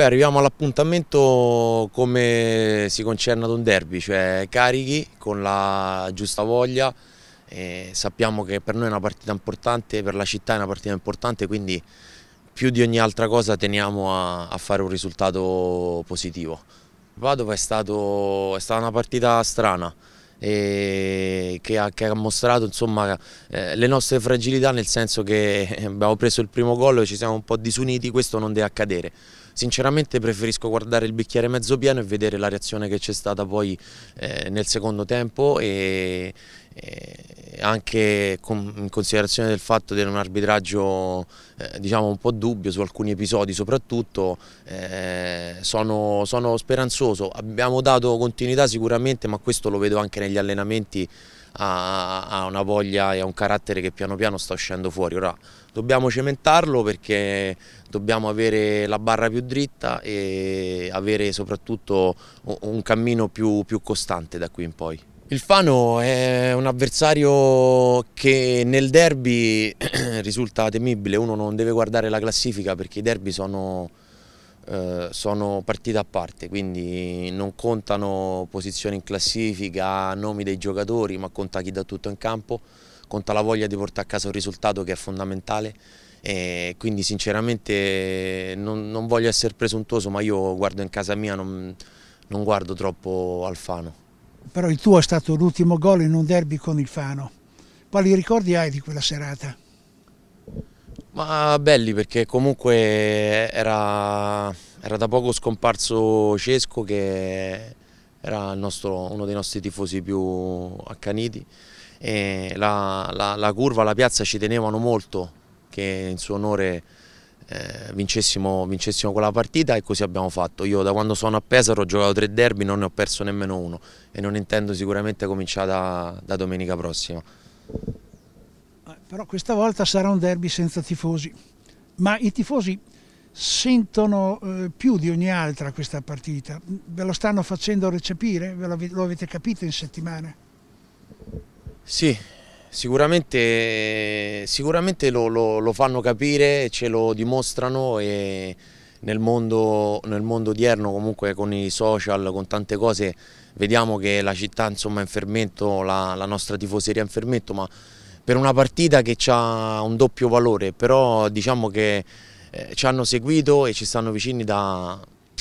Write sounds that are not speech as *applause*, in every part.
Beh, arriviamo all'appuntamento come si concerne ad un derby, cioè carichi con la giusta voglia. Eh, sappiamo che per noi è una partita importante, per la città è una partita importante, quindi più di ogni altra cosa teniamo a, a fare un risultato positivo. Padova è, stato, è stata una partita strana che ha, che, ha, mostrato insomma, eh, le nostre fragilità nel senso che eh, abbiamo preso il primo gol e ci siamo un po' disuniti, questo non deve accadere. Sinceramente preferisco guardare il bicchiere mezzo pieno e vedere la reazione che c'è stata poi eh, nel secondo tempo e, e anche con, in considerazione del fatto di un arbitraggio eh, diciamo un po' dubbio su alcuni episodi soprattutto, eh, sono, sono speranzoso. Abbiamo dato continuità sicuramente ma questo lo vedo anche negli allenamenti ha, una voglia e ha un carattere che piano piano sta uscendo fuori. Ora dobbiamo cementarlo perché dobbiamo avere la barra più dritta e avere soprattutto un cammino più, più costante da qui in poi. Il Fano è un avversario che nel derby *clears throat* risulta temibile, uno non deve guardare la classifica perché i derby sono, eh, sono, partite a parte, quindi non contano posizioni in classifica, nomi dei giocatori, ma conta chi dà tutto in campo, conta la voglia di portare a casa un risultato che è fondamentale e quindi sinceramente non, non voglio essere presuntuoso ma io guardo in casa mia, non, non guardo troppo al Fano però il tuo è stato l'ultimo gol in un derby con il Fano. Quali ricordi hai di quella serata? Ma belli perché comunque era, era da poco scomparso Cesco che era nostro, uno dei nostri tifosi più accaniti e la, la, la curva, la piazza ci tenevano molto che in suo onore eh, vincessimo, vincessimo, quella partita e così abbiamo fatto. Io da quando sono a Pesaro ho giocato tre derby, non ne ho perso nemmeno uno e non intendo sicuramente cominciare da, da domenica prossima. Eh, però questa volta sarà un derby senza tifosi, ma i tifosi sentono eh, più di ogni altra questa partita, ve lo stanno facendo recepire, ve lo, lo avete capito in settimana? Sì, Sicuramente, sicuramente lo, lo, lo, fanno capire, ce lo dimostrano e nel mondo, nel mondo odierno comunque con i social, con tante cose, vediamo che la città insomma, è in fermento, la, la nostra tifoseria è in fermento, ma per una partita che ha un doppio valore, però diciamo che eh, ci hanno seguito e ci stanno vicini da,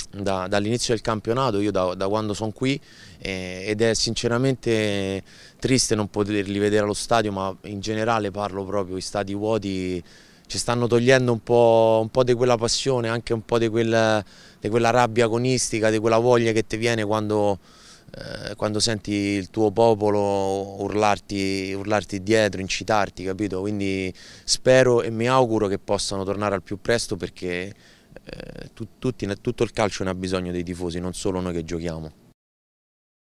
da, dall'inizio del campionato, io da, da quando sono qui eh, ed è sinceramente triste non poterli vedere allo stadio, ma in generale parlo proprio, di stati vuoti ci stanno togliendo un po', un po di quella passione, anche un po' di, quel, di, quella rabbia agonistica, di quella voglia che ti viene quando, eh, quando senti il tuo popolo urlarti, urlarti dietro, incitarti, capito? Quindi spero e mi auguro che possano tornare al più presto perché eh, tutti, tutto il calcio ne ha bisogno dei tifosi, non solo noi che giochiamo.